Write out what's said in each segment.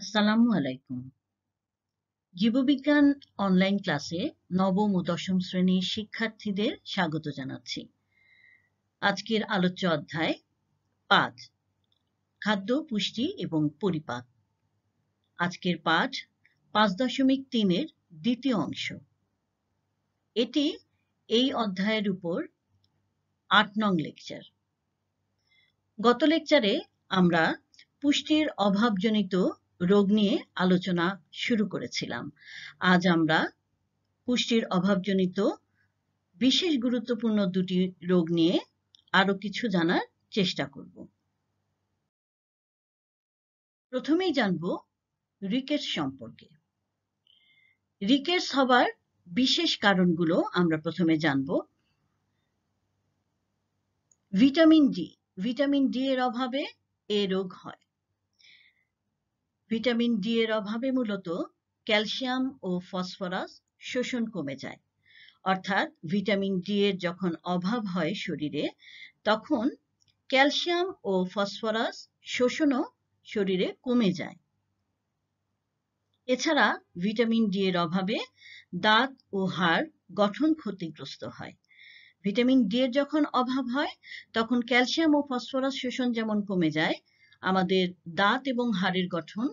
আসসালামু আলাইকুম জীববিজ্ঞান অনলাইন ক্লাসে নবম ও দশম শ্রেণীর শিক্ষার্থীদের স্বাগত জানাচ্ছি আজকের আলোচ্য অধ্যায় পাঠ খাদ্য পুষ্টি এবং পরিপাক আজকের পাঠ পাঁচ দশমিক তিনের দ্বিতীয় অংশ এটি এই অধ্যায়ের উপর আট নং লেকচার গত লেকচারে আমরা পুষ্টির অভাবজনিত রোগ নিয়ে আলোচনা শুরু করেছিলাম আজ আমরা পুষ্টির অভাবজনিত বিশেষ গুরুত্বপূর্ণ দুটি রোগ নিয়ে আরো কিছু জানার চেষ্টা করব প্রথমেই জানব রিকেটস সম্পর্কে রিকেটস হবার বিশেষ কারণগুলো আমরা প্রথমে জানব ভিটামিন ডি ভিটামিন ডি এর অভাবে এ রোগ হয় ভিটামিন ডি এর অভাবে মূলত ক্যালসিয়াম ও ফসফরাস শোষণ কমে যায় অর্থাৎ ভিটামিন ডি এর যখন অভাব হয় শরীরে তখন ক্যালসিয়াম ও ফসফরাস শোষণও শরীরে কমে যায় এছাড়া ভিটামিন ডি এর অভাবে দাঁত ও হাড় গঠন ক্ষতিগ্রস্ত হয় ভিটামিন ডি এর যখন অভাব হয় তখন ক্যালসিয়াম ও ফসফরাস শোষণ যেমন কমে যায় আমাদের দাঁত এবং হাড়ের গঠন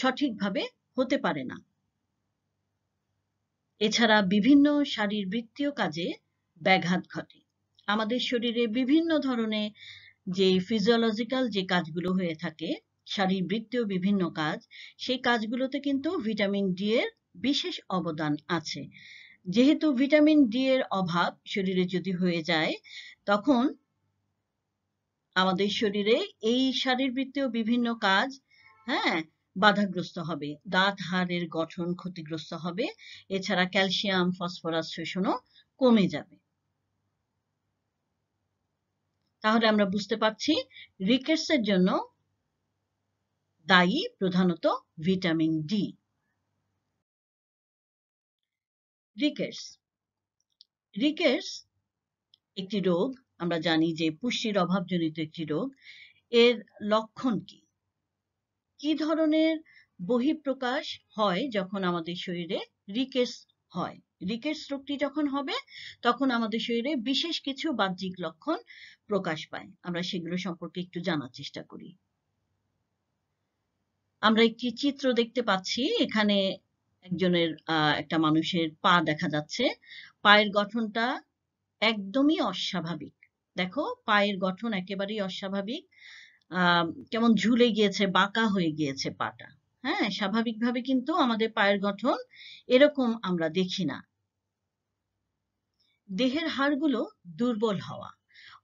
সঠিকভাবে হতে পারে না এছাড়া বিভিন্ন শারীরবৃত্তীয় কাজে ব্যাঘাত ঘটে আমাদের শরীরে বিভিন্ন ধরনের যে ফিজিওলজিক্যাল যে কাজগুলো হয়ে থাকে শারীরবৃত্তীয় বিভিন্ন কাজ সেই কাজগুলোতে কিন্তু ভিটামিন ডি এর বিশেষ অবদান আছে যেহেতু ভিটামিন ডি এর অভাব শরীরে যদি হয়ে যায় তখন আমাদের শরীরে এই শারীরবৃত্তীয় বিভিন্ন কাজ হ্যাঁ বাধাগ্রস্ত হবে দাঁত হাড়ের গঠন ক্ষতিগ্রস্ত হবে এছাড়া ক্যালসিয়াম ফসফরাস শোষণও কমে যাবে তাহলে আমরা বুঝতে পারছি রিকেটসের জন্য দায়ী প্রধানত ভিটামিন ডি রিকেটস রিকেটস একটি রোগ আমরা জানি যে পুষ্টির অভাবজনিত একটি রোগ এর লক্ষণ কি কি ধরনের বহিঃপ্রকাশ হয় যখন আমাদের শরীরে রিকেস হয় রিকেস রোগটি যখন হবে তখন আমাদের শরীরে বিশেষ কিছু বাহ্যিক লক্ষণ প্রকাশ পায় আমরা সেগুলো সম্পর্কে একটু জানার চেষ্টা করি আমরা একটি চিত্র দেখতে পাচ্ছি এখানে একজনের একটা মানুষের পা দেখা যাচ্ছে পায়ের গঠনটা একদমই অস্বাভাবিক দেখো পায়ের গঠন একেবারেই অস্বাভাবিক কেমন ঝুলে গিয়েছে বাঁকা হয়ে গিয়েছে পাটা হ্যাঁ স্বাভাবিকভাবে কিন্তু আমাদের পায়ের গঠন এরকম আমরা দেখি না দেহের হাড়গুলো দুর্বল হওয়া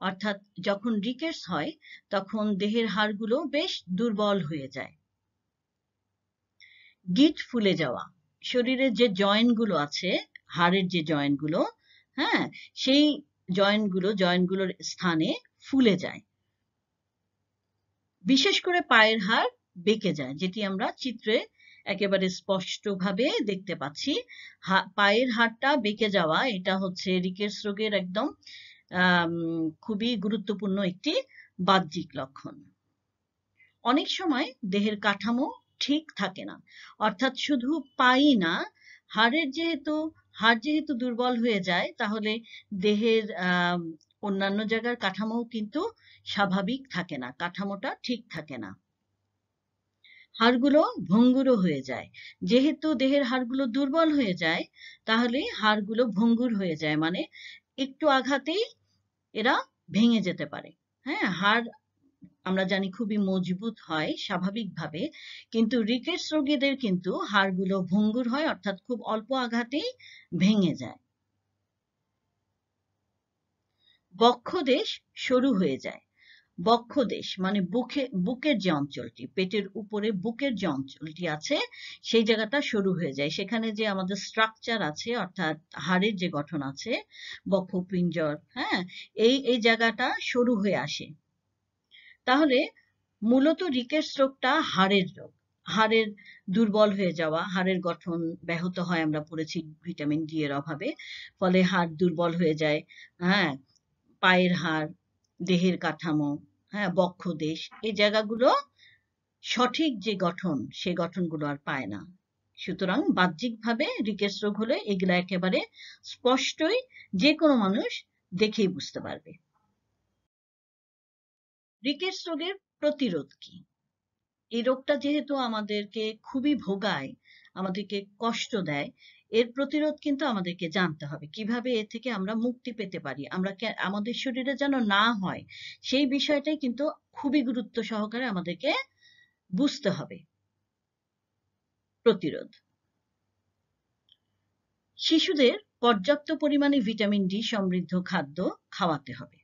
অর্থাৎ যখন রিকেটস হয় তখন দেহের হাড়গুলো বেশ দুর্বল হয়ে যায় গিট ফুলে যাওয়া শরীরের যে জয়েন্টগুলো আছে হাড়ের যে জয়েন্টগুলো হ্যাঁ সেই জয়েন্টগুলো জয়েন্টগুলোর স্থানে ফুলে যায় বিশেষ করে পায়ের হাড় বেঁকে যায় যেটি আমরা চিত্রে একেবারে স্পষ্টভাবে দেখতে পাচ্ছি পায়ের হাড়টা বেঁকে যাওয়া এটা হচ্ছে রিকেস রোগের একদম খুবই গুরুত্বপূর্ণ একটি বাহ্যিক লক্ষণ অনেক সময় দেহের কাঠামো ঠিক থাকে না অর্থাৎ শুধু পাই না হাড়ের যেহেতু হাড় যেহেতু দুর্বল হয়ে যায় তাহলে দেহের অন্যান্য জায়গার কাঠামো কিন্তু স্বাভাবিক থাকে না কাঠামোটা ঠিক থাকে না হাড়গুলো ভঙ্গুরও হয়ে যায় যেহেতু দেহের হাড়গুলো দুর্বল হয়ে যায় তাহলে হাড়গুলো ভঙ্গুর হয়ে যায় মানে একটু আঘাতেই এরা ভেঙে যেতে পারে হ্যাঁ হাড় আমরা জানি খুবই মজবুত হয় স্বাভাবিকভাবে কিন্তু রিকেটস রোগীদের কিন্তু হাড়গুলো ভঙ্গুর হয় অর্থাৎ খুব অল্প আঘাতেই ভেঙে যায় বক্ষদেশ শুরু হয়ে যায় বক্ষদেশ মানে বুকে বুকের যে অঞ্চলটি পেটের উপরে বুকের যে অঞ্চলটি আছে সেই জায়গাটা শুরু হয়ে যায় সেখানে যে আমাদের স্ট্রাকচার আছে অর্থাৎ হাড়ের যে গঠন আছে বক্ষপিঞ্জর হ্যাঁ এই এই জায়গাটা শুরু হয়ে আসে তাহলে মূলত রিকের স্ট্রোকটা হাড়ের রোগ হাড়ের দুর্বল হয়ে যাওয়া হাড়ের গঠন ব্যাহত হয় আমরা পড়েছি ভিটামিন ডি এর অভাবে ফলে হাড় দুর্বল হয়ে যায় হ্যাঁ পায়ের হাড় দেহের কাঠামো হ্যাঁ বক্ষ দেশ এই জায়গাগুলো সঠিক যে গঠন সেই গঠনগুলো আর পায় না সুতরাং বাহ্যিকভাবে রিকেটস রোগ হলে এগুলো একেবারে স্পষ্টই যে কোনো মানুষ দেখেই বুঝতে পারবে রিকেটস রোগের প্রতিরোধ কি এই রোগটা যেহেতু আমাদেরকে খুবই ভোগায় আমাদেরকে কষ্ট দেয় এর প্রতিরোধ কিন্তু আমাদেরকে জানতে হবে কিভাবে এ থেকে আমরা মুক্তি পেতে পারি আমরা আমাদের শরীরে যেন না হয় সেই বিষয়টাই কিন্তু খুবই গুরুত্ব সহকারে আমাদেরকে বুঝতে হবে প্রতিরোধ শিশুদের পর্যাপ্ত পরিমাণে ভিটামিন ডি সমৃদ্ধ খাদ্য খাওয়াতে হবে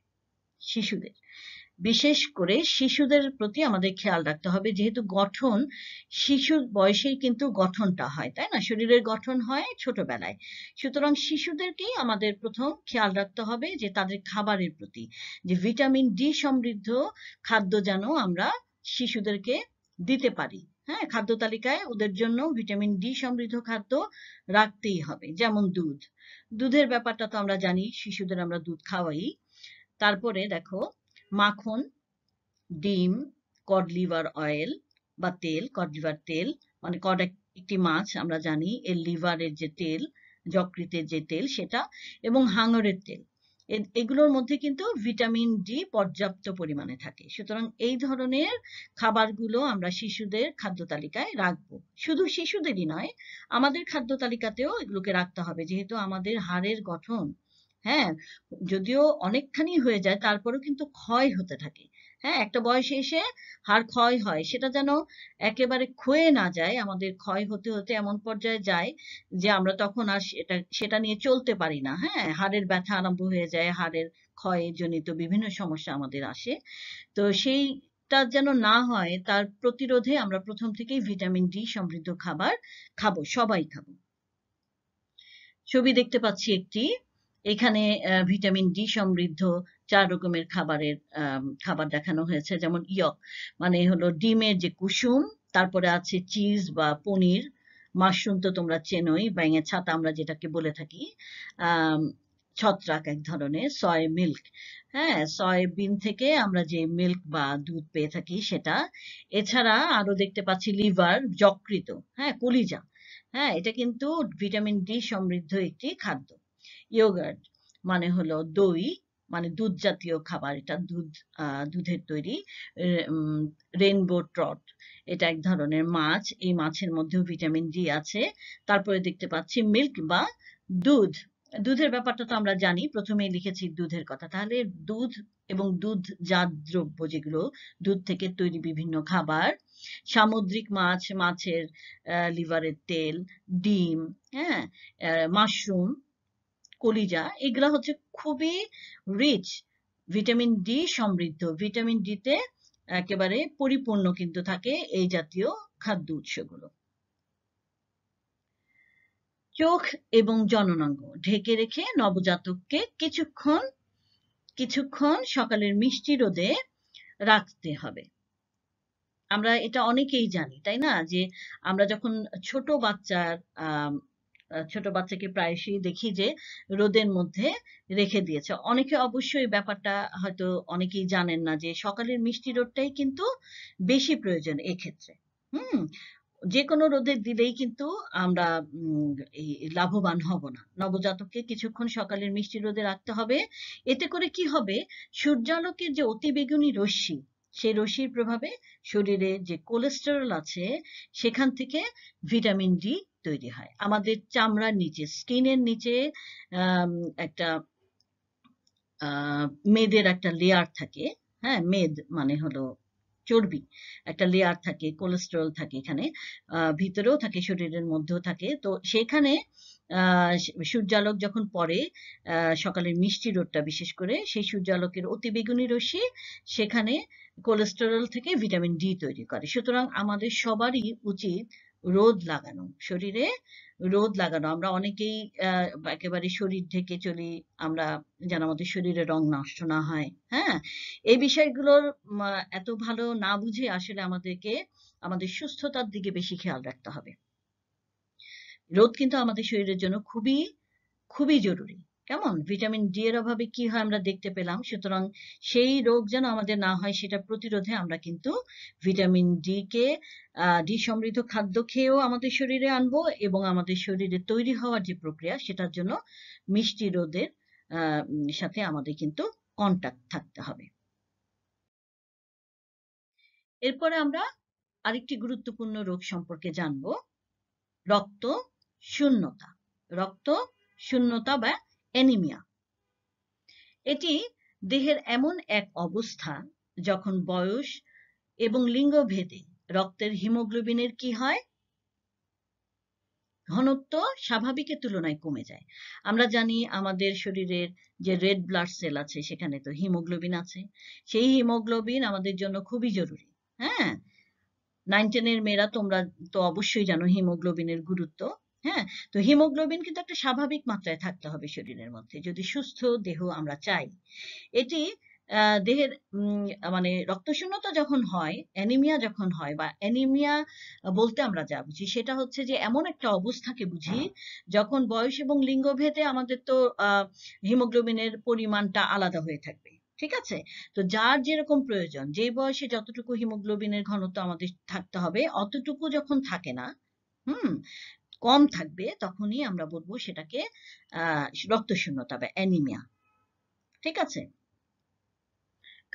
শিশুদের বিশেষ করে শিশুদের প্রতি আমাদের খেয়াল রাখতে হবে যেহেতু গঠন শিশু বয়সেই কিন্তু গঠনটা হয় তাই না শরীরের গঠন হয় ছোটবেলায় সুতরাং শিশুদেরকেই আমাদের প্রথম খেয়াল রাখতে হবে যে তাদের খাবারের প্রতি যে ভিটামিন ডি সমৃদ্ধ খাদ্য যেন আমরা শিশুদেরকে দিতে পারি হ্যাঁ খাদ্য তালিকায় ওদের জন্য ভিটামিন ডি সমৃদ্ধ খাদ্য রাখতেই হবে যেমন দুধ দুধের ব্যাপারটা তো আমরা জানি শিশুদের আমরা দুধ খাওয়াই তারপরে দেখো মাখন ডিম কড লিভার অয়েল বা তেল কড লিভার তেল মানে কড একটি মাছ আমরা জানি এর লিভারের যে তেল যকৃতের যে তেল সেটা এবং হাঙরের তেল এগুলোর মধ্যে কিন্তু ভিটামিন ডি পর্যাপ্ত পরিমাণে থাকে সুতরাং এই ধরনের খাবারগুলো আমরা শিশুদের খাদ্য তালিকায় রাখব শুধু শিশুদেরই নয় আমাদের খাদ্য তালিকাতেও এগুলোকে রাখতে হবে যেহেতু আমাদের হাড়ের গঠন হ্যাঁ যদিও অনেকখানি হয়ে যায় তারপরেও কিন্তু ক্ষয় হতে থাকে হ্যাঁ একটা বয়সে এসে হাড় ক্ষয় হয় সেটা যেন একেবারে ক্ষয়ে না যায় আমাদের ক্ষয় হতে হতে এমন পর্যায়ে যায় যে আমরা তখন আর সেটা সেটা নিয়ে চলতে পারি না হ্যাঁ হাড়ের ব্যথা আরম্ভ হয়ে যায় হাড়ের ক্ষয়ের জনিত বিভিন্ন সমস্যা আমাদের আসে তো সেই তা যেন না হয় তার প্রতিরোধে আমরা প্রথম থেকেই ভিটামিন ডি সমৃদ্ধ খাবার খাবো সবাই খাবো ছবি দেখতে পাচ্ছি একটি এখানে ভিটামিন ডি সমৃদ্ধ চার রকমের খাবারের খাবার দেখানো হয়েছে যেমন ইয়ক মানে হলো ডিমের যে কুসুম তারপরে আছে চিজ বা পনির মাশরুম তো তোমরা চেনোই ব্যাঙের ছাতা আমরা যেটাকে বলে থাকি ছত্রাক এক ধরনের সয় মিল্ক হ্যাঁ সয়াবিন থেকে আমরা যে মিল্ক বা দুধ পেয়ে থাকি সেটা এছাড়া আরো দেখতে পাচ্ছি লিভার যকৃত হ্যাঁ কলিজা হ্যাঁ এটা কিন্তু ভিটামিন ডি সমৃদ্ধ একটি খাদ্য ইয়োগার্ট মানে হলো দই মানে দুধ জাতীয় খাবার এটা দুধ দুধের তৈরি রেনবো ট্রট এটা এক ধরনের মাছ এই মাছের মধ্যেও ভিটামিন ডি আছে তারপরে দেখতে পাচ্ছি মিল্ক বা দুধ দুধের ব্যাপারটা তো আমরা জানি প্রথমেই লিখেছি দুধের কথা তাহলে দুধ এবং দুধজাত দ্রব্য যেগুলো দুধ থেকে তৈরি বিভিন্ন খাবার সামুদ্রিক মাছ মাছের লিভারের তেল ডিম হ্যাঁ মাশরুম কলিজা এগুলা হচ্ছে খুবই রিচ ভিটামিন ডি সমৃদ্ধ ভিটামিন ডি তে একেবারে পরিপূর্ণ কিন্তু থাকে এই জাতীয় খাদ্য উৎসগুলো চোখ এবং জননাঙ্গ ঢেকে রেখে নবজাতককে কিছুক্ষণ কিছুক্ষণ সকালের মিষ্টি রোদে রাখতে হবে আমরা এটা অনেকেই জানি তাই না যে আমরা যখন ছোট বাচ্চার আহ ছোট বাচ্চাকে প্রায়শই দেখি যে রোদের মধ্যে রেখে দিয়েছে অনেকে অবশ্যই ব্যাপারটা হয়তো অনেকেই জানেন না যে সকালের মিষ্টি রোদটাই কিন্তু বেশি প্রয়োজন এক্ষেত্রে হুম যে কোনো রোদে দিলেই কিন্তু আমরা এই লাভবান হব না নবজাতককে কিছুক্ষণ সকালের মিষ্টি রোদে রাখতে হবে এতে করে কি হবে সূর্যালোকের যে অতিবেগুনি রশ্মি সেই রশির প্রভাবে শরীরে যে কোলেস্টেরল আছে সেখান থেকে ভিটামিন ডি তৈরি হয় আমাদের চামড়ার নিচে স্কিনের নিচে একটা মেদের একটা লেয়ার থাকে হ্যাঁ মেদ মানে হলো চর্বি একটা লেয়ার থাকে কোলেস্টেরল থাকে এখানে ভিতরেও থাকে শরীরের মধ্যেও থাকে তো সেখানে সূর্যালোক যখন পড়ে সকালের মিষ্টি রোদটা বিশেষ করে সেই সূর্যালোকের অতিবেগুনি রশ্মি সেখানে কোলেস্টেরল থেকে ভিটামিন ডি তৈরি করে সুতরাং আমাদের সবারই উচিত রোদ লাগানো শরীরে রোদ লাগানো আমরা অনেকেই একেবারে শরীর ঢেকে চলি আমরা যেন আমাদের শরীরে রং নষ্ট না হয় হ্যাঁ এই বিষয়গুলোর এত ভালো না বুঝে আসলে আমাদেরকে আমাদের সুস্থতার দিকে বেশি খেয়াল রাখতে হবে রোদ কিন্তু আমাদের শরীরের জন্য খুবই খুবই জরুরি কেমন ভিটামিন ডি এর অভাবে কি হয় আমরা দেখতে পেলাম সুতরাং সেই রোগ যেন আমাদের না হয় সেটা প্রতিরোধে আমরা কিন্তু ভিটামিন ডি কে ডি সমৃদ্ধ খাদ্য খেয়েও আমাদের শরীরে আনবো এবং আমাদের শরীরে তৈরি হওয়ার যে প্রক্রিয়া সেটার জন্য মিষ্টি রোদের সাথে আমাদের কিন্তু কন্ট্যাক্ট থাকতে হবে এরপরে আমরা আরেকটি গুরুত্বপূর্ণ রোগ সম্পর্কে জানব রক্ত শূন্যতা রক্ত শূন্যতা বা অ্যানিমিয়া এটি দেহের এমন এক অবস্থা যখন বয়স এবং লিঙ্গভেদে রক্তের হিমোগ্লোবিনের কি হয় ঘনত্ব স্বাভাবিকের তুলনায় কমে যায় আমরা জানি আমাদের শরীরের যে রেড ব্লাড সেল আছে সেখানে তো হিমোগ্লোবিন আছে সেই হিমোগ্লোবিন আমাদের জন্য খুবই জরুরি হ্যাঁ নাইন টেনের মেয়েরা তোমরা তো অবশ্যই জানো হিমোগ্লোবিনের গুরুত্ব হ্যাঁ তো হিমোগ্লোবিন কিন্তু একটা স্বাভাবিক মাত্রায় থাকতে হবে শরীরের মধ্যে যদি সুস্থ দেহ আমরা চাই এটি দেহের মানে রক্তশূন্যতা যখন হয় অ্যানিমিয়া যখন হয় বা অ্যানিমিয়া বলতে আমরা যা বুঝি সেটা হচ্ছে যে এমন একটা অবস্থাকে বুঝি হ্যাঁ। যখন বয়স এবং লিঙ্গভেদে আমাদের তো হিমোগ্লোবিনের পরিমাণটা আলাদা হয়ে থাকবে ঠিক আছে তো যার যেরকম প্রয়োজন যে বয়সে যতটুকু হিমোগ্লোবিনের ঘনত্ব আমাদের থাকতে হবে অতটুকু যখন থাকে না হুম কম থাকবে তখনই আমরা বলবো সেটাকে রক্ত শূন্যতা বা অ্যানিমিয়া ঠিক আছে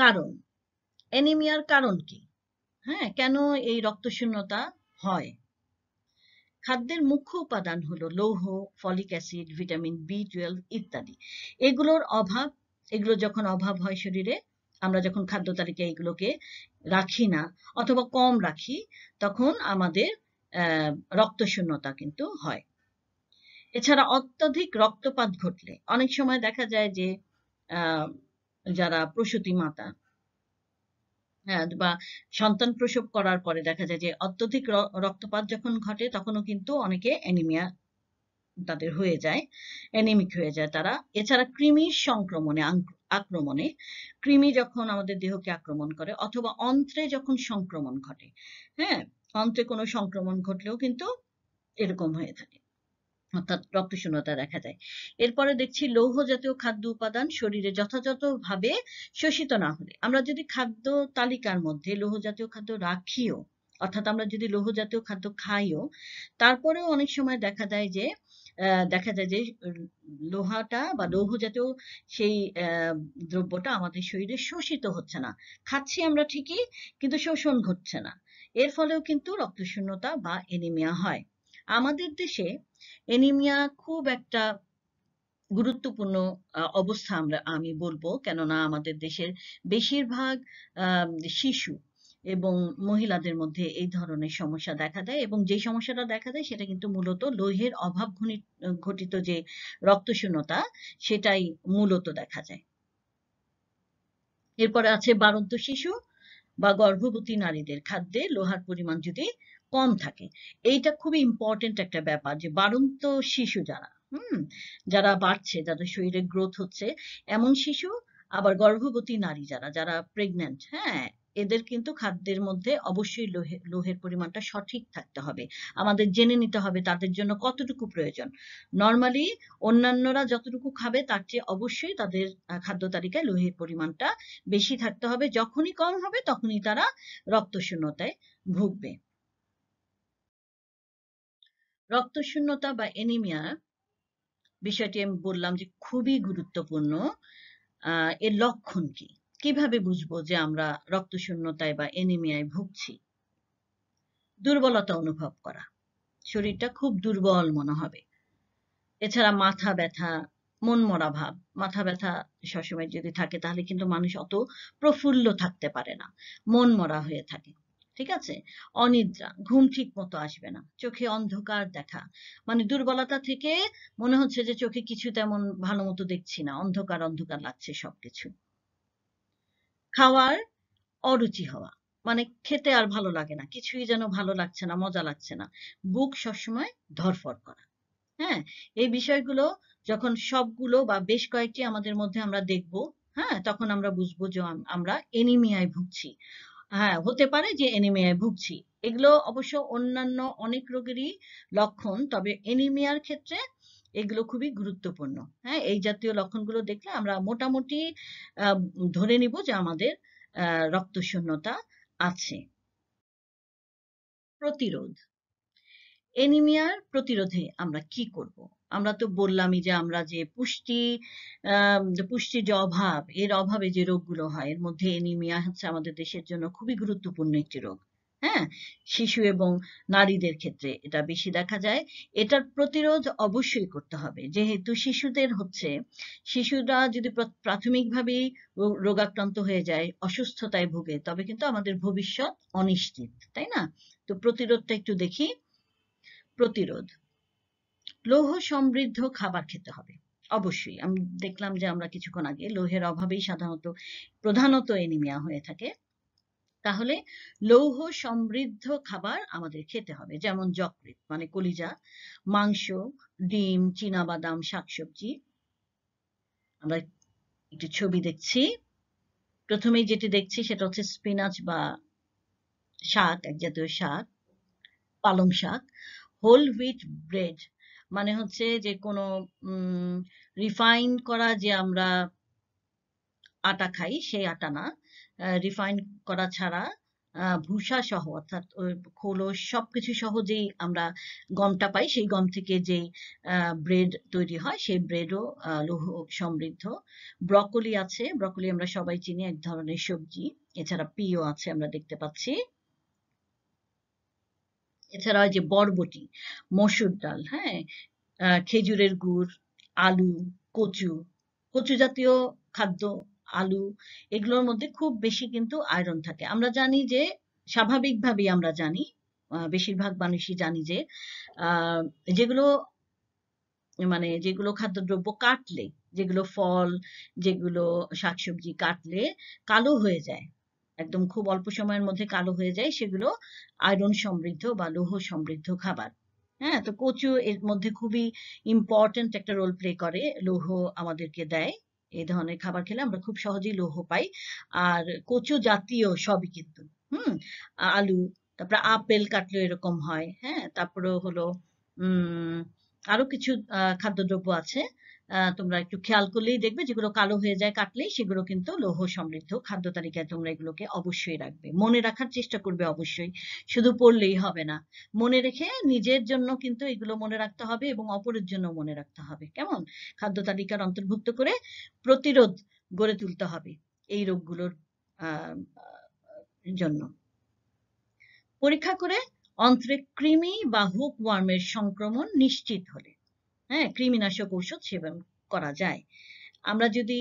কারণ অ্যানিমিয়ার কারণ কি হ্যাঁ কেন এই রক্ত শূন্যতা হয় খাদ্যের মুখ্য উপাদান হলো লৌহ folic acid vitamin B twelve ইত্যাদি এগুলোর অভাব এগুলো যখন অভাব হয় শরীরে আমরা যখন খাদ্য তালিকায় এগুলোকে রাখি না অথবা কম রাখি তখন আমাদের রক্তশূন্যতা কিন্তু হয় এছাড়া অত্যধিক রক্তপাত ঘটলে অনেক সময় দেখা যায় যে যারা প্রসূতি মাতা হ্যাঁ, বা সন্তান প্রসব করার পরে দেখা যায় যে অত্যধিক রক্তপাত যখন ঘটে তখনও কিন্তু অনেকে অ্যানিমিয়া তাদের হয়ে যায় অ্যানিমিক হয়ে যায় তারা এছাড়া কৃমি সংক্রমণে আক্রমণে কৃমি যখন আমাদের দেহকে আক্রমণ করে অথবা অন্ত্রে যখন সংক্রমণ ঘটে হ্যাঁ অন্ত্রে কোনো সংক্রমণ ঘটলেও কিন্তু এরকম হয়ে থাকে অর্থাৎ রক্তশূন্যতা দেখা যায় এরপরে দেখছি লৌহ জাতীয় খাদ্য উপাদান শরীরে যথাযথভাবে শোষিত না হলে আমরা যদি খাদ্য তালিকার মধ্যে লৌহ জাতীয় খাদ্য রাখিও অর্থাৎ আমরা যদি লৌহ জাতীয় খাদ্য খাইও তারপরেও অনেক সময় দেখা যায় যে দেখা যায় যে লোহাটা বা লৌহ জাতীয় সেই দ্রব্যটা আমাদের শরীরে শোষিত হচ্ছে না খাচ্ছি আমরা ঠিকই কিন্তু শোষণ ঘটছে না এর ফলেও কিন্তু রক্তশূন্যতা বা এনিমিয়া হয় আমাদের দেশে এনিমিয়া খুব একটা গুরুত্বপূর্ণ অবস্থা আমরা আমি বলবো কেননা আমাদের দেশের বেশিরভাগ শিশু এবং মহিলাদের মধ্যে এই ধরনের সমস্যা দেখা দেয় এবং যে সমস্যাটা দেখা দেয় সেটা কিন্তু মূলত লোহের অভাব ঘটিত যে রক্তশূন্যতা সেটাই মূলত দেখা যায় এরপরে আছে বারন্ত শিশু বা গর্ভবতী নারীদের খাদ্যে লোহার পরিমাণ যদি কম থাকে এইটা খুবই ইম্পর্টেন্ট একটা ব্যাপার যে বাড়ন্ত শিশু যারা হুম যারা বাড়ছে যাদের শরীরে গ্রোথ হচ্ছে এমন শিশু আবার গর্ভবতী নারী যারা যারা প্রেগনেন্ট হ্যাঁ এদের কিন্তু খাদ্যের মধ্যে অবশ্যই লোহের পরিমাণটা সঠিক থাকতে হবে আমাদের জেনে নিতে হবে তাদের জন্য কতটুকু প্রয়োজন নর্মালি অন্যান্যরা যতটুকু খাবে তার চেয়ে অবশ্যই তাদের খাদ্য তালিকায় লোহের পরিমাণটা বেশি থাকতে হবে যখনই কম হবে তখনই তারা রক্ত শূন্যতায় ভুগবে রক্ত শূন্যতা বা এনিমিয়া বিষয়টি আমি বললাম যে খুবই গুরুত্বপূর্ণ এর লক্ষণ কি কিভাবে বুঝবো যে আমরা রক্তশূন্যতায় বা এনিমিয়ায় ভুগছি দুর্বলতা অনুভব করা শরীরটা খুব দুর্বল মনে হবে এছাড়া মাথা ব্যথা মন মরা ভাব মাথা ব্যথা সবসময় যদি থাকে তাহলে কিন্তু মানুষ অত প্রফুল্ল থাকতে পারে না মন মরা হয়ে থাকে ঠিক আছে অনিদ্রা ঘুম ঠিক মতো আসবে না চোখে অন্ধকার দেখা মানে দুর্বলতা থেকে মনে হচ্ছে যে চোখে কিছু তেমন ভালো মতো দেখছি না অন্ধকার অন্ধকার লাগছে সবকিছু খাওয়ার অরুচি হওয়া মানে খেতে আর ভালো লাগে না কিছুই যেন ভালো লাগছে না মজা লাগছে না বুক সবসময় ধরফর করা হ্যাঁ এই বিষয়গুলো যখন সবগুলো বা বেশ কয়েকটি আমাদের মধ্যে আমরা দেখব হ্যাঁ তখন আমরা বুঝবো যে আমরা এনিমিয়ায় ভুগছি হ্যাঁ হতে পারে যে এনিমিয়ায় ভুগছি এগুলো অবশ্য অন্যান্য অনেক রোগেরই লক্ষণ তবে এনিমিয়ার ক্ষেত্রে এগুলো খুবই গুরুত্বপূর্ণ হ্যাঁ এই জাতীয় লক্ষণগুলো দেখলে আমরা মোটামুটি ধরে নিব যে আমাদের রক্তশূন্যতা আছে প্রতিরোধ এনিমিয়ার প্রতিরোধে আমরা কি করব আমরা তো বললামই যে আমরা যে পুষ্টি পুষ্টির যে অভাব এর অভাবে যে রোগগুলো হয় এর মধ্যে এনিমিয়া হচ্ছে আমাদের দেশের জন্য খুবই গুরুত্বপূর্ণ একটি রোগ হ্যাঁ শিশু এবং নারীদের ক্ষেত্রে এটা বেশি দেখা যায় এটার প্রতিরোধ অবশ্যই করতে হবে যেহেতু শিশুদের হচ্ছে শিশুরা যদি প্রাথমিকভাবেই রোগাক্রান্ত হয়ে যায় অসুস্থতায় ভোগে তবে কিন্তু আমাদের ভবিষ্যৎ অনিশ্চিত তাই না তো প্রতিরোধটা একটু দেখি প্রতিরোধ লৌহ সমৃদ্ধ খাবার খেতে হবে অবশ্যই আমি দেখলাম যে আমরা কিছুক্ষণ আগে লোহের অভাবেই সাধারণত প্রধানত এনিমিয়া হয়ে থাকে তাহলে লৌহ সমৃদ্ধ খাবার আমাদের খেতে হবে যেমন যকৃৎ মানে কলিজা মাংস ডিম বাদাম শাকসবজি আমরা একটু ছবি দেখছি প্রথমে যেটি দেখছি সেটা হচ্ছে স্পিনাচ বা শাক এক জাতীয় শাক পালং শাক হোল হুইট ব্রেড মানে হচ্ছে যে কোনো রিফাইন করা যে আমরা আটা খাই সেই আটা না রিফাইন করা ছাড়া ভুসা সহ অর্থাৎ খোলস সবকিছু সহ যেই আমরা গমটা পাই সেই গম থেকে যে ব্রেড তৈরি হয় সেই ব্রেডও লৌহ সমৃদ্ধ ব্রকলি আছে ব্রকলি আমরা সবাই চিনি এক ধরনের সবজি এছাড়া পিও আছে আমরা দেখতে পাচ্ছি এছাড়া যে বরবটি মসুর ডাল হ্যাঁ খেজুরের গুড় আলু কচু কচু জাতীয় খাদ্য আলু এগুলোর মধ্যে খুব বেশি কিন্তু আয়রন থাকে আমরা জানি যে স্বাভাবিকভাবেই আমরা জানি বেশিরভাগ মানুষই জানি যে যেগুলো মানে যেগুলো খাদ্যদ্রব্য কাটলে যেগুলো ফল যেগুলো শাকসবজি কাটলে কালো হয়ে যায় একদম খুব অল্প সময়ের মধ্যে কালো হয়ে যায় সেগুলো আয়রন সমৃদ্ধ বা লৌহ সমৃদ্ধ খাবার হ্যাঁ তো কচু এর মধ্যে খুবই ইম্পর্টেন্ট একটা রোল প্লে করে লৌহ আমাদেরকে দেয় এই ধরনের খাবার খেলে আমরা খুব সহজেই লৌহ পাই আর কচু জাতীয় সবই কিন্তু হুম আলু তারপরে আপেল কাটলে এরকম হয় হ্যাঁ তারপরে হলো উম আরো কিছু খাদ্যদ্রব্য আছে তোমরা একটু খেয়াল করলেই দেখবে যেগুলো কালো হয়ে যায় কাটলেই সেগুলো কিন্তু লৌহ সমৃদ্ধ খাদ্য তালিকায় তোমরা এগুলোকে অবশ্যই রাখবে মনে রাখার চেষ্টা করবে অবশ্যই শুধু পড়লেই হবে না মনে রেখে নিজের জন্য কিন্তু এগুলো মনে রাখতে হবে এবং অপরের জন্য মনে রাখতে হবে কেমন খাদ্য তালিকার অন্তর্ভুক্ত করে প্রতিরোধ গড়ে তুলতে হবে এই রোগগুলোর জন্য পরীক্ষা করে অন্ত্রে কৃমি বা হুক ওয়ার্মের সংক্রমণ নিশ্চিত হলে হ্যাঁ কৃমিনাশক ঔষধ সেবন করা যায় আমরা যদি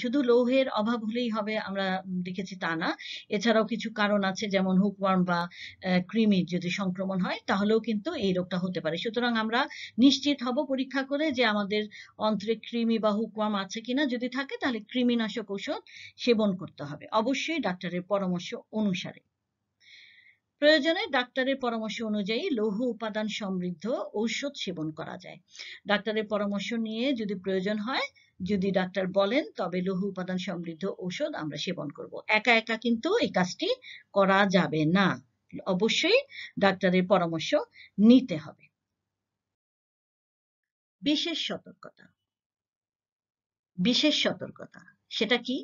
শুধু লৌহের অভাব হলেই হবে আমরা দেখেছি তা না এছাড়াও কিছু কারণ আছে যেমন হুকওয়ার্ম বা কৃমির যদি সংক্রমণ হয় তাহলেও কিন্তু এই রোগটা হতে পারে সুতরাং আমরা নিশ্চিত হব পরীক্ষা করে যে আমাদের অন্ত্রে কৃমি বা হুকওয়ার্ম আছে কিনা যদি থাকে তাহলে কৃমিনাশক ঔষধ সেবন করতে হবে অবশ্যই ডাক্তারের পরামর্শ অনুসারে প্রয়োজনে ডাক্তারের পরামর্শ অনুযায়ী লৌহ উপাদান সমৃদ্ধ ঔষধ সেবন করা যায় ডাক্তারের পরামর্শ নিয়ে যদি প্রয়োজন হয় যদি ডাক্তার বলেন তবে লৌহ উপাদান সমৃদ্ধ ঔষধ আমরা সেবন করব একা একা কিন্তু এই কাজটি করা যাবে না অবশ্যই ডাক্তারের পরামর্শ নিতে হবে বিশেষ সতর্কতা বিশেষ সতর্কতা সেটা কি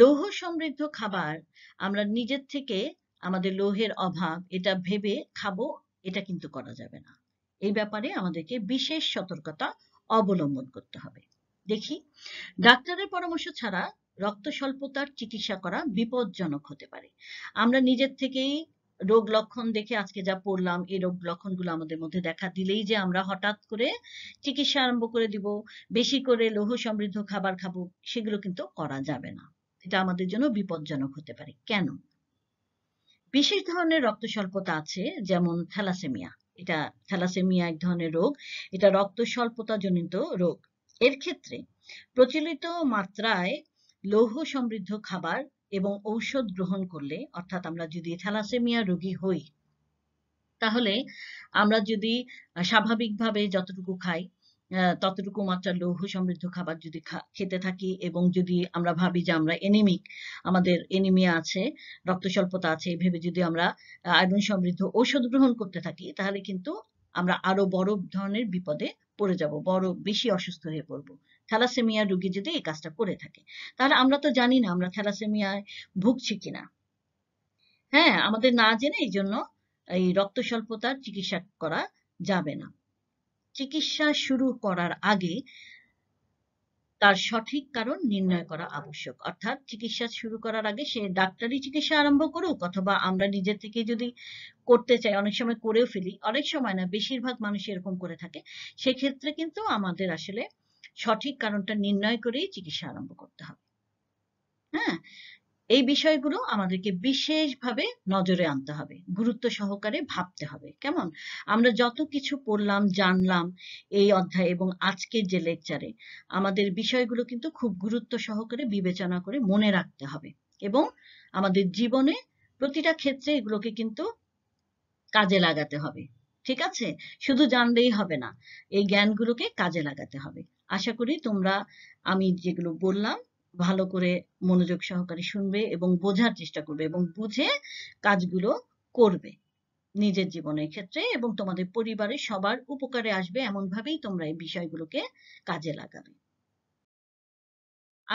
লৌহ সমৃদ্ধ খাবার আমরা নিজের থেকে আমাদের লোহের অভাব এটা ভেবে খাবো এটা কিন্তু করা যাবে না এই ব্যাপারে আমাদেরকে বিশেষ সতর্কতা অবলম্বন করতে হবে দেখি ডাক্তারের পরামর্শ ছাড়া রক্ত স্বল্পতার চিকিৎসা করা বিপজ্জনক হতে পারে আমরা নিজের থেকেই রোগ লক্ষণ দেখে আজকে যা পড়লাম এই রোগ লক্ষণগুলো আমাদের মধ্যে দেখা দিলেই যে আমরা হঠাৎ করে চিকিৎসা আরম্ভ করে দিব বেশি করে লৌহ সমৃদ্ধ খাবার খাবো সেগুলো কিন্তু করা যাবে না এটা আমাদের জন্য বিপজ্জনক হতে পারে কেন বিশেষ ধরনের রক্ত স্বল্পতা আছে যেমন থ্যালাসেমিয়া এটা থ্যালাসেমিয়া এক ধরনের রোগ এটা রক্ত স্বল্পতা জনিত রোগ এর ক্ষেত্রে প্রচলিত মাত্রায় লৌহ সমৃদ্ধ খাবার এবং ঔষধ গ্রহণ করলে অর্থাৎ আমরা যদি থ্যালাসেমিয়া রোগী হই তাহলে আমরা যদি স্বাভাবিকভাবে যতটুকু খাই ততটুকু মাত্রা লৌহ সমৃদ্ধ খাবার যদি খেতে থাকি এবং যদি আমরা ভাবি যে আমরা এনিমিক আমাদের এনিমিয়া আছে রক্ত স্বল্পতা আছে ভেবে যদি আমরা আয়রন সমৃদ্ধ ঔষধ গ্রহণ করতে থাকি তাহলে কিন্তু আমরা আরো বড় ধরনের বিপদে পড়ে যাব বড় বেশি অসুস্থ হয়ে পড়বো থ্যালাসেমিয়া রুগী যদি এই কাজটা করে থাকে তাহলে আমরা তো জানি না আমরা থ্যালাসেমিয়ায় ভুগছি কিনা হ্যাঁ আমাদের না জেনে এই জন্য এই রক্ত স্বল্পতার চিকিৎসা করা যাবে না চিকিৎসা শুরু করার আগে তার সঠিক কারণ নির্ণয় করা আবশ্যক অর্থাৎ চিকিৎসা শুরু করার আগে সে ডাক্তারি চিকিৎসা আরম্ভ করুক অথবা আমরা নিজে থেকে যদি করতে চাই অনেক সময় করেও ফেলি অনেক সময় না বেশিরভাগ মানুষ এরকম করে থাকে সেক্ষেত্রে কিন্তু আমাদের আসলে সঠিক কারণটা নির্ণয় করেই চিকিৎসা আরম্ভ করতে হবে হ্যাঁ এই বিষয়গুলো আমাদেরকে বিশেষভাবে নজরে আনতে হবে গুরুত্ব সহকারে ভাবতে হবে কেমন আমরা যত কিছু পড়লাম জানলাম এই অধ্যায় এবং আজকের যে লেকচারে আমাদের বিষয়গুলো কিন্তু খুব গুরুত্ব সহকারে বিবেচনা করে মনে রাখতে হবে এবং আমাদের জীবনে প্রতিটা ক্ষেত্রে এগুলোকে কিন্তু কাজে লাগাতে হবে ঠিক আছে শুধু জানলেই হবে না এই জ্ঞানগুলোকে কাজে লাগাতে হবে আশা করি তোমরা আমি যেগুলো বললাম ভালো করে মনোযোগ সহকারে শুনবে এবং বোঝার চেষ্টা করবে এবং বুঝে কাজগুলো করবে নিজের জীবনের ক্ষেত্রে এবং তোমাদের পরিবারের সবার উপকারে আসবে এমন ভাবেই তোমরা এই বিষয়গুলোকে কাজে লাগাবে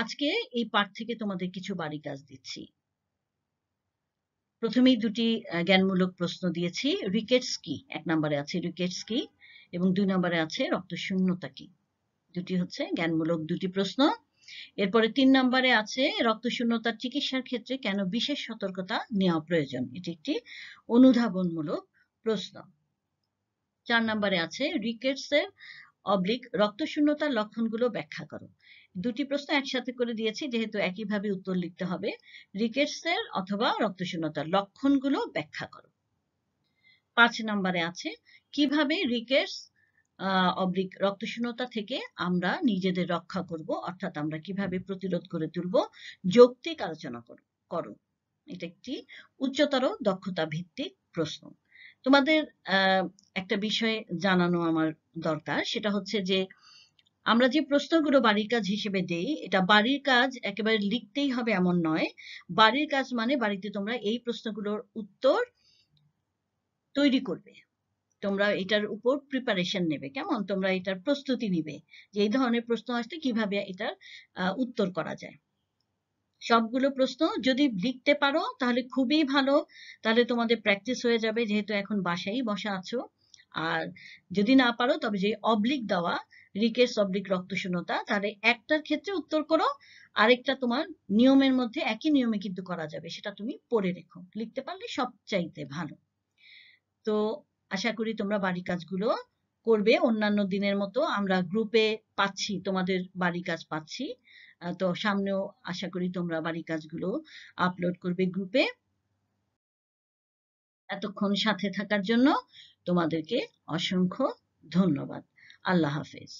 আজকে এই পাঠ থেকে তোমাদের কিছু বাড়ি কাজ দিচ্ছি প্রথমেই দুটি জ্ঞানমূলক প্রশ্ন দিয়েছি রিকেটস কি এক নম্বরে আছে রিকেটস কি এবং দুই নম্বরে আছে রক্ত শূন্যতা কি দুটি হচ্ছে জ্ঞানমূলক দুটি প্রশ্ন এরপরে তিন নম্বরে আছে রক্ত শূন্যতার চিকিৎসার ক্ষেত্রে কেন বিশেষ সতর্কতা নেওয়া প্রয়োজন এটি একটি অনুধাবনমূলক প্রশ্ন চার নম্বরে আছে রিকেটসের অবলিক রক্তশূন্যতার লক্ষণগুলো ব্যাখ্যা করো দুটি প্রশ্ন একসাথে করে দিয়েছি যেহেতু একইভাবে উত্তর লিখতে হবে রিকেটসের অথবা রক্ত রক্তশূন্যতার লক্ষণগুলো ব্যাখ্যা করো পাঁচ নম্বরে আছে কিভাবে রিকেটস অব্লিক রক্তশূন্যতা থেকে আমরা নিজেদের রক্ষা করব অর্থাৎ আমরা কিভাবে প্রতিরোধ করে তুলব যৌক্তিক আলোচনা করো এটা একটি উচ্চতর দক্ষতা ভিত্তিক প্রশ্ন তোমাদের একটা বিষয়ে জানানো আমার দরকার সেটা হচ্ছে যে আমরা যে প্রশ্নগুলো বাড়ির কাজ হিসেবে দেই এটা বাড়ির কাজ একেবারে লিখতেই হবে এমন নয় বাড়ির কাজ মানে বাড়িতে তোমরা এই প্রশ্নগুলোর উত্তর তৈরি করবে তোমরা এটার উপর প্রিপারেশন নেবে কেমন তোমরা এটার প্রস্তুতি নিবে যে এই ধরনের প্রশ্ন আসলে কিভাবে এটার উত্তর করা যায় সবগুলো প্রশ্ন যদি লিখতে পারো তাহলে খুবই ভালো তাহলে তোমাদের প্র্যাকটিস হয়ে যাবে যেহেতু এখন বাসায় বসা আছো আর যদি না পারো তবে যে অবলিক দেওয়া রিকেস অবলিক রক্তশূন্যতা তাহলে একটার ক্ষেত্রে উত্তর করো আরেকটা তোমার নিয়মের মধ্যে একই নিয়মে কিন্তু করা যাবে সেটা তুমি পড়ে রেখো লিখতে পারলে সবচাইতে ভালো তো আশা করি তোমরা বাড়ি কাজগুলো করবে অন্যান্য দিনের মতো আমরা গ্রুপে পাচ্ছি তোমাদের বাড়ি কাজ পাচ্ছি তো সামনেও আশা করি তোমরা বাড়ি কাজগুলো আপলোড করবে গ্রুপে এতক্ষণ সাথে থাকার জন্য তোমাদেরকে অসংখ্য ধন্যবাদ আল্লাহ হাফেজ